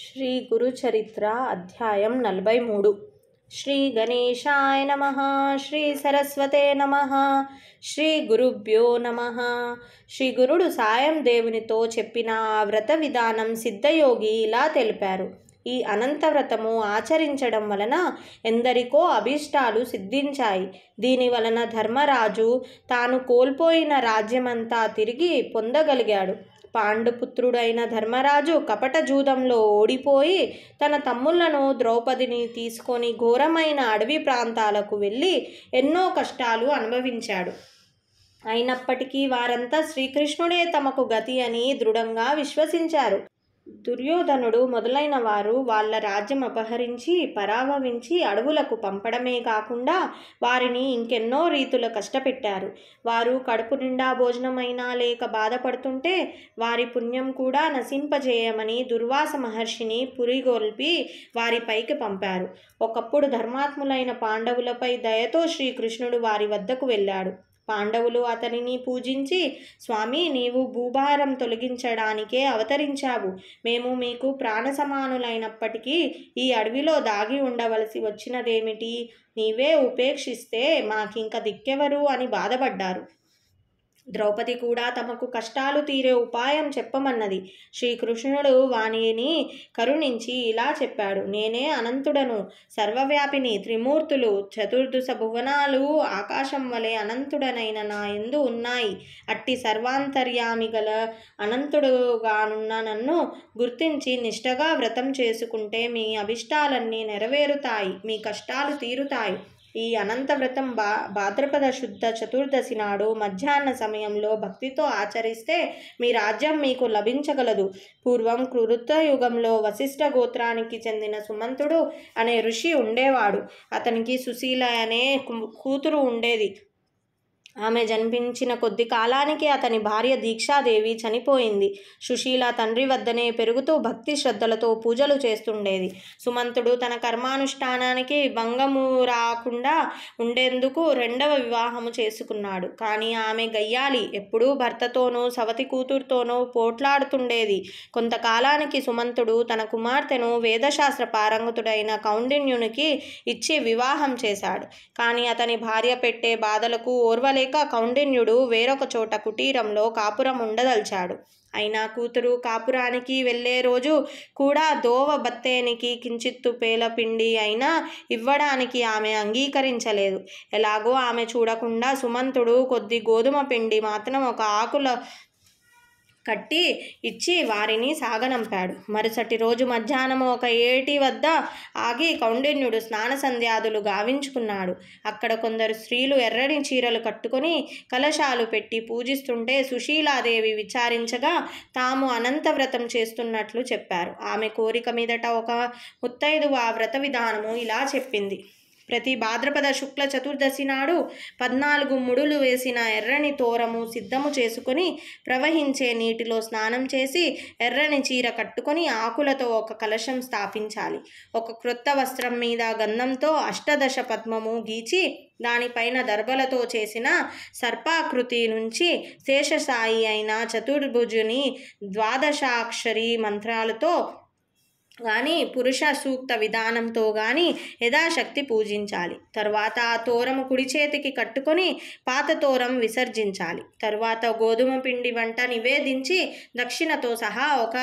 శ్రీ గురు చరిత్ర అధ్యాయం నలభై మూడు శ్రీ గణేశాయ నమ శ్రీ సరస్వతే నమ శ్రీ గురుభ్యో నమ శ్రీ గురుడు సాయం దేవునితో చెప్పిన ఆ వ్రత విధానం సిద్ధయోగి ఇలా తెలిపారు ఈ అనంత వ్రతము ఆచరించడం వలన ఎందరికో అభీష్టాలు సిద్ధించాయి దీని వలన ధర్మరాజు తాను కోల్పోయిన రాజ్యమంతా తిరిగి పొందగలిగాడు పాండుపుత్రుడైన ధర్మరాజు కపట జూదంలో ఓడిపోయి తన తమ్ముళ్లను ద్రౌపదిని తీసుకొని ఘోరమైన అడవి ప్రాంతాలకు వెళ్ళి ఎన్నో కష్టాలు అనుభవించాడు అయినప్పటికీ వారంతా శ్రీకృష్ణుడే తమకు గతి అని దృఢంగా విశ్వసించారు దుర్యోధనుడు మొదలైన వారు వాళ్ళ రాజ్యం అపహరించి పరాభవించి అడవులకు పంపడమే కాకుండా వారిని ఇంకెన్నో రీతుల కష్టపెట్టారు వారు కడుపు నిండా భోజనమైనా లేక బాధపడుతుంటే వారి పుణ్యం కూడా నశింపజేయమని దుర్వాస మహర్షిని పురిగొల్పి వారిపైకి పంపారు ఒకప్పుడు ధర్మాత్ములైన పాండవులపై దయతో శ్రీకృష్ణుడు వారి వద్దకు వెళ్ళాడు పాండవులు అతనిని పూజించి స్వామి నీవు భూభారం తొలగించడానికే అవతరించావు మేము మీకు ప్రాణ సమానులైనప్పటికీ ఈ అడవిలో దాగి ఉండవలసి వచ్చినదేమిటి నీవే ఉపేక్షిస్తే మాకింక దిక్కెవరు అని బాధపడ్డారు ద్రౌపది కూడా తమకు కష్టాలు తీరే ఉపాయం చెప్పమన్నది శ్రీకృష్ణుడు వాణిని కరుణించి ఇలా చెప్పాడు నేనే అనంతుడను సర్వవ్యాపిని త్రిమూర్తులు చతుర్దశ భువనాలు ఆకాశం వలె అనంతుడనైన నా ఎందు ఉన్నాయి అట్టి సర్వాంతర్యామి గల అనంతుడుగానున్న నన్ను గుర్తించి నిష్టగా వ్రతం చేసుకుంటే మీ అభిష్టాలన్నీ నెరవేరుతాయి మీ కష్టాలు తీరుతాయి ఈ అనంత వ్రతం బా భాద్రపద శుద్ధ చతుర్దశి నాడు మధ్యాహ్న సమయంలో భక్తితో ఆచరిస్తే మీ రాజ్యం మీకు లభించగలదు పూర్వం కృత యుగంలో వశిష్ఠ గోత్రానికి చెందిన సుమంతుడు అనే ఋషి ఉండేవాడు అతనికి సుశీల అనే కూతురు ఉండేది ఆమె జన్మించిన కొద్ది కాలానికి అతని భార్య దీక్షాదేవి చనిపోయింది సుశీల తండ్రి వద్దనే పెరుగుతూ భక్తి శ్రద్ధలతో పూజలు చేస్తుండేది సుమంతుడు తన కర్మానుష్ఠానానికి భంగము రాకుండా ఉండేందుకు రెండవ వివాహము చేసుకున్నాడు కానీ ఆమె గయ్యాలి ఎప్పుడూ భర్తతోనూ సవతి కూతురుతోనూ పోట్లాడుతుండేది కొంతకాలానికి సుమంతుడు తన కుమార్తెను వేదశాస్త్ర పారంగతుడైన కౌండిన్యునికి ఇచ్చి వివాహం చేశాడు కానీ అతని భార్య పెట్టే బాధలకు ఓర్వలే లేక కౌండిన్యుడు వేరొక చోట కుటీరంలో కాపురం ఉండదల్చాడు అయినా కూతురు కాపురానికి వెళ్ళే రోజు కూడా దోవ బత్తేనికి కించిత్తు పేల పిండి అయినా ఇవ్వడానికి ఆమె అంగీకరించలేదు ఎలాగో ఆమె చూడకుండా సుమంతుడు కొద్ది గోధుమ పిండి మాత్రం ఒక ఆకుల కట్టి ఇచ్చి వారిని సాగనంపాడు మరుసటి రోజు మధ్యాహ్నం ఒక ఏటి వద్ద ఆగి కౌండిన్యుడు స్నాన సంధ్యాదులు గావించుకున్నాడు అక్కడ కొందరు స్త్రీలు ఎర్రని చీరలు కట్టుకొని కలశాలు పెట్టి పూజిస్తుంటే సుశీలాదేవి విచారించగా తాము అనంత వ్రతం చేస్తున్నట్లు చెప్పారు ఆమె కోరిక మీదట ఒక ఆ వ్రత విధానము ఇలా చెప్పింది ప్రతి భాద్రపద శుక్ల చతుర్దశి నాడు పద్నాలుగు ముడులు వేసిన ఎర్రని తోరము సిద్ధము చేసుకొని ప్రవహించే నీటిలో స్నానం చేసి ఎర్రని చీర కట్టుకొని ఆకులతో ఒక కలశం స్థాపించాలి ఒక క్రొత్త వస్త్రం మీద గంధంతో అష్టదశ పద్మము గీచి దానిపైన దర్భలతో చేసిన సర్పాకృతి నుంచి శేషసాయి అయిన చతుర్భుజుని ద్వాదశాక్షరి మంత్రాలతో కానీ పురుష సూక్త విధానంతో కానీ యథాశక్తి పూజించాలి తర్వాత ఆ తోరము కుడి చేతికి కట్టుకొని పాత తోరం విసర్జించాలి తర్వాత గోధుమ పిండి వంట నివేదించి దక్షిణతో సహా ఒక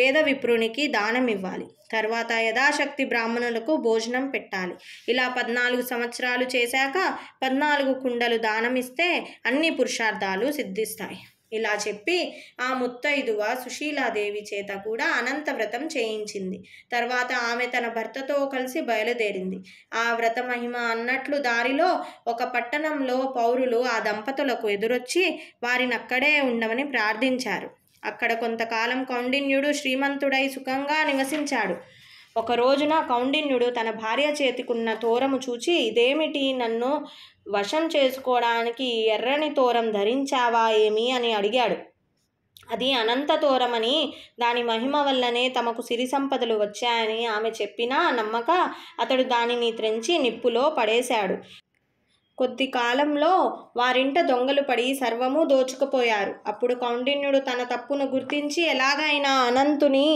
వేద విప్రునికి దానం ఇవ్వాలి తర్వాత యథాశక్తి బ్రాహ్మణులకు భోజనం పెట్టాలి ఇలా పద్నాలుగు సంవత్సరాలు చేశాక పద్నాలుగు కుండలు దానం ఇస్తే అన్ని పురుషార్థాలు సిద్ధిస్తాయి ఇలా చెప్పి ఆ ముత్తైదువ సుశీలాదేవి చేత కూడా అనంత వ్రతం చేయించింది తర్వాత ఆమె తన భర్తతో కలిసి బయలుదేరింది ఆ వ్రత మహిమ అన్నట్లు దారిలో ఒక పట్టణంలో పౌరులు ఆ దంపతులకు ఎదురొచ్చి వారిని అక్కడే ఉండమని ప్రార్థించారు అక్కడ కొంతకాలం కౌండిన్యుడు శ్రీమంతుడై సుఖంగా నివసించాడు ఒక రోజున కౌండిన్యుడు తన భార్య చేతికున్న తోరము చూచి ఇదేమిటి నన్ను వశం చేసుకోవడానికి ఎర్రని తోరం ధరించావా ఏమి అని అడిగాడు అది అనంత తోరమని దాని మహిమ వల్లనే తమకు సిరి సంపదలు వచ్చాయని ఆమె చెప్పినా నమ్మక అతడు దానిని త్రెంచి నిప్పులో పడేశాడు కొద్ది కాలంలో వారింట దొంగలు పడి సర్వము దోచుకుపోయారు అప్పుడు కౌండిన్యుడు తన తప్పును గుర్తించి ఎలాగైనా అనంతుని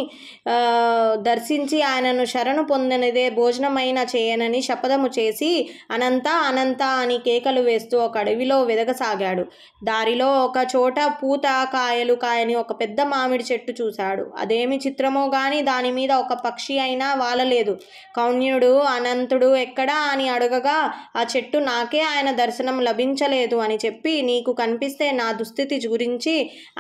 దర్శించి ఆయనను శరణు పొందనిదే భోజనమైన చేయనని శపథము చేసి అనంత అనంత అని కేకలు వేస్తూ ఒక అడవిలో వెదగసాగాడు దారిలో ఒక చోట పూత కాయలు కాయని ఒక పెద్ద మామిడి చెట్టు చూశాడు అదేమి చిత్రమో గాని దాని మీద ఒక పక్షి అయినా వాలలేదు కౌణ్యుడు అనంతుడు ఎక్కడా అని అడగగా ఆ చెట్టు నాకే ఆయన దర్శనం లభించలేదు అని చెప్పి నీకు కనిపిస్తే నా దుస్థితి గురించి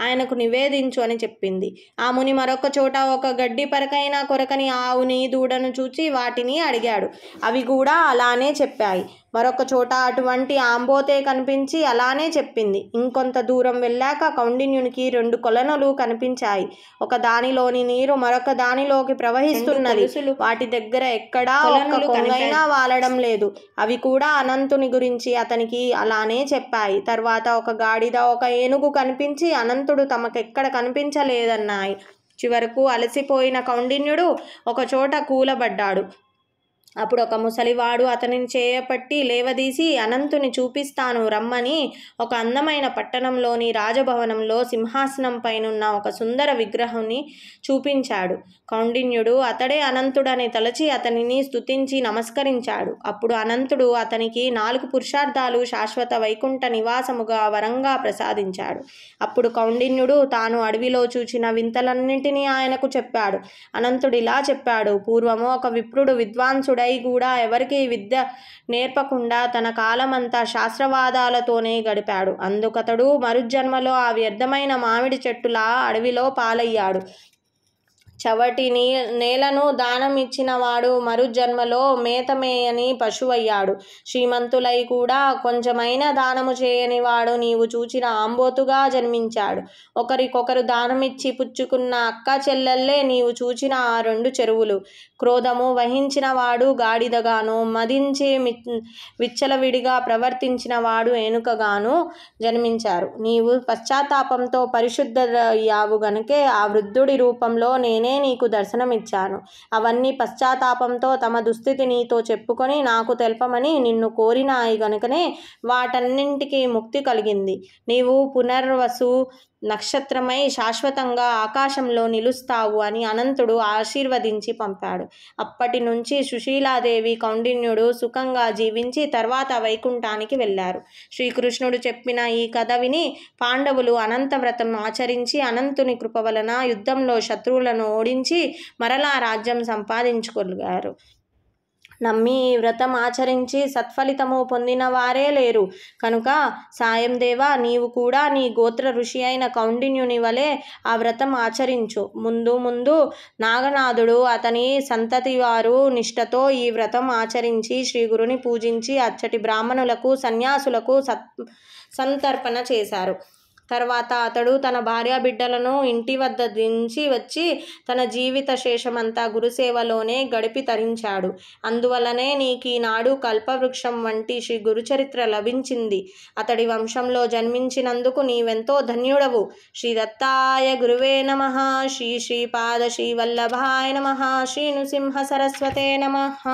ఆయనకు నివేదించు అని చెప్పింది ఆ ముని మరొక చోట ఒక గడ్డి పరకైన కొరకని ఆవుని దూడను చూచి వాటిని అడిగాడు అవి కూడా అలానే చెప్పాయి మరొక చోట అటువంటి ఆంబోతే కనిపించి అలానే చెప్పింది ఇంకొంత దూరం వెళ్ళాక కౌండిన్యునికి రెండు కొలనులు కనిపించాయి ఒక దానిలోని నీరు మరొక దానిలోకి ప్రవహిస్తున్నది వాటి దగ్గర ఎక్కడా ఒక కొంగైనా వాలడం లేదు అవి కూడా అనంతుని గురించి అతనికి అలానే చెప్పాయి తర్వాత ఒక గాడిద ఒక ఏనుగు కనిపించి అనంతుడు తమకెక్కడ కనిపించలేదన్నాయి చివరకు అలసిపోయిన కౌండిన్యుడు ఒకచోట కూలబడ్డాడు అప్పుడు ఒక ముసలివాడు అతనిని చేయపట్టి లేవదీసి అనంతుని చూపిస్తాను రమ్మని ఒక అందమైన పట్టణంలోని రాజభవనంలో సింహాసనం పైనున్న ఒక సుందర విగ్రహాన్ని చూపించాడు కౌండిన్యుడు అతడే అనంతుడని తలచి అతనిని స్తుతించి నమస్కరించాడు అప్పుడు అనంతుడు అతనికి నాలుగు పురుషార్థాలు శాశ్వత వైకుంఠ నివాసముగా వరంగా ప్రసాదించాడు అప్పుడు కౌండిన్యుడు తాను అడవిలో చూచిన వింతలన్నింటినీ ఆయనకు చెప్పాడు అనంతుడిలా చెప్పాడు పూర్వము ఒక విప్రుడు విద్వాంసుడు అజ్ఞానుడై కూడా ఎవరికి విద్య నేర్పకుండా తన కాలమంతా శాస్త్రవాదాలతోనే గడిపాడు అందుకతడు మరుజన్మలో ఆ వ్యర్థమైన మామిడి చెట్టులా అడవిలో పాలయ్యాడు చవటి నీ నేలను దానం ఇచ్చినవాడు మరుజన్మలో మేతమేయని పశువయ్యాడు శ్రీమంతులై కూడా కొంచెమైన దానము చేయని వాడు నీవు చూచిన ఆంబోతుగా జన్మించాడు ఒకరికొకరు దానమిచ్చి పుచ్చుకున్న అక్క చెల్లెల్లే నీవు చూచిన ఆ రెండు చెరువులు క్రోధము వహించిన వాడు గాడిదగాను మదించే విచ్చలవిడిగా ప్రవర్తించిన వాడు ఏనుకగాను జన్మించారు నీవు పశ్చాత్తాపంతో పరిశుద్ధయ్యావు గనుకే ఆ వృద్ధుడి రూపంలో నేనే నేనే నీకు దర్శనమిచ్చాను అవన్నీ పశ్చాత్తాపంతో తమ దుస్థితి నీతో చెప్పుకొని నాకు తెలపమని నిన్ను కోరినాయి గనుకనే వాటన్నింటికీ ముక్తి కలిగింది నీవు పునర్వసు నక్షత్రమై శాశ్వతంగా ఆకాశంలో నిలుస్తావు అని అనంతుడు ఆశీర్వదించి పంపాడు అప్పటి నుంచి సుశీలాదేవి కౌండిన్యుడు సుఖంగా జీవించి తర్వాత వైకుంఠానికి వెళ్ళారు శ్రీకృష్ణుడు చెప్పిన ఈ కథ విని పాండవులు అనంతవ్రతం ఆచరించి అనంతుని కృప వలన యుద్ధంలో శత్రువులను ఓడించి మరలా రాజ్యం సంపాదించుకోగలిగారు నమ్మి ఈ వ్రతం ఆచరించి సత్ఫలితము పొందిన వారే లేరు కనుక సాయం దేవా నీవు కూడా నీ గోత్ర ఋషి అయిన కౌండిన్యుని వలె ఆ వ్రతం ఆచరించు ముందు ముందు నాగనాథుడు అతని సంతతి వారు నిష్టతో ఈ వ్రతం ఆచరించి శ్రీ గురుని పూజించి అచ్చటి బ్రాహ్మణులకు సన్యాసులకు సత్ సంతర్పణ చేశారు తర్వాత అతడు తన భార్య బిడ్డలను ఇంటి వద్ద దించి వచ్చి తన జీవిత శేషమంతా గురుసేవలోనే గడిపి తరించాడు అందువలనే నీకు ఈనాడు కల్పవృక్షం వంటి శ్రీ గురుచరిత్ర లభించింది అతడి వంశంలో జన్మించినందుకు నీవెంతో ధన్యుడవు శ్రీ దత్తాయ గురువే నమ శ్రీ శ్రీపాద శ్రీవల్లభాయ నమ శ్రీ నృసింహ సరస్వతే నమ